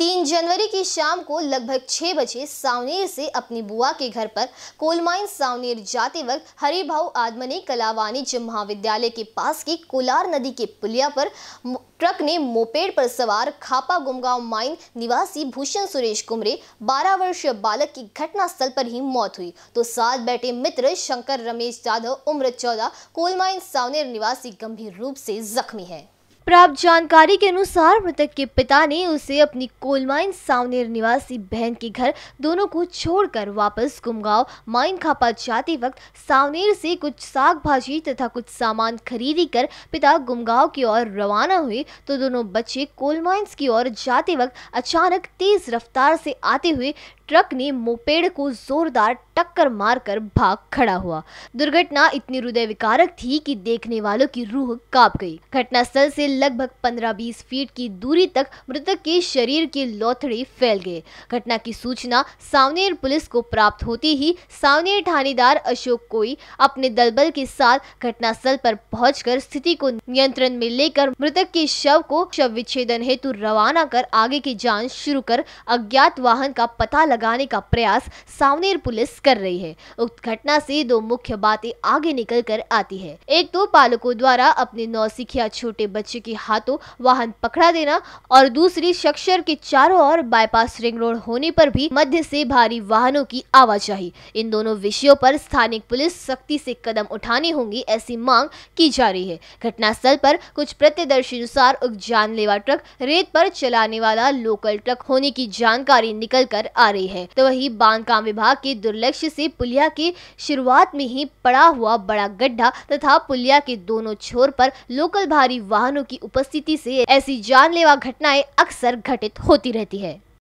तीन जनवरी की शाम को लगभग छह बजे सावनेर से अपनी बुआ के घर पर कोलमाइन सावनेर जाते वक्त हरिभा आदमने वाणिज्य महाविद्यालय के पास की कोलार नदी के पुलिया पर ट्रक ने मोपेड पर सवार खापा गुमगांव माइन निवासी भूषण सुरेश कुमरे 12 वर्षीय बालक की घटनास्थल पर ही मौत हुई तो साथ बैठे मित्र शंकर रमेश जाधव उम्र 14 कोलमाइन सावनेर निवासी गंभीर रूप से जख्मी है प्राप्त जानकारी के अनुसार मृतक के पिता ने उसे अपनी कोलमाइन सावनेर निवासी बहन के घर दोनों को छोड़कर वापस गुमगांव माइन खापा जाते वक्त सावनेर से कुछ साग भाजी तथा कुछ सामान खरीदी कर पिता गुमगांव की ओर रवाना हुए तो दोनों बच्चे कोलमाइंस की ओर जाते वक्त अचानक तेज रफ्तार से आते हुए ट्रक ने मोपेड को जोरदार टक्कर मारकर भाग खड़ा हुआ दुर्घटना इतनी हृदय विकारक थी कि देखने वालों की रूह कांप गई घटनास्थल से लगभग 15-20 फीट की दूरी तक मृतक के शरीर के लोथड़े फैल गए घटना की सूचना सावनेर पुलिस को प्राप्त होते ही सावनेर थानेदार अशोक कोई अपने दलबल के साथ घटनास्थल पर पहुँच स्थिति को नियंत्रण में लेकर मृतक के शव को शव विच्छेदन हेतु रवाना कर आगे की जाँच शुरू कर अज्ञात वाहन का पता लगा लगाने का प्रयास सावनेर पुलिस कर रही है उक्त घटना से दो मुख्य बातें आगे निकल कर आती है एक तो पालकों द्वारा अपने नौसिखिया छोटे बच्चे के हाथों वाहन पकड़ा देना और दूसरी शक्षर के चारों ओर बाईपास रिंग रोड होने पर भी मध्य से भारी वाहनों की आवाजाही इन दोनों विषयों पर स्थानीय पुलिस सख्ती से कदम उठाने होंगी ऐसी मांग की जा रही है घटनास्थल पर कुछ प्रत्यदर्शी अनुसार उक्त जानलेवा ट्रक रेत पर चलाने वाला लोकल ट्रक होने की जानकारी निकल कर आ रही है है तो वही बांध काम विभाग के दुर्लक्ष से पुलिया के शुरुआत में ही पड़ा हुआ बड़ा गड्ढा तथा पुलिया के दोनों छोर पर लोकल भारी वाहनों की उपस्थिति से ऐसी जानलेवा घटनाएं अक्सर घटित होती रहती है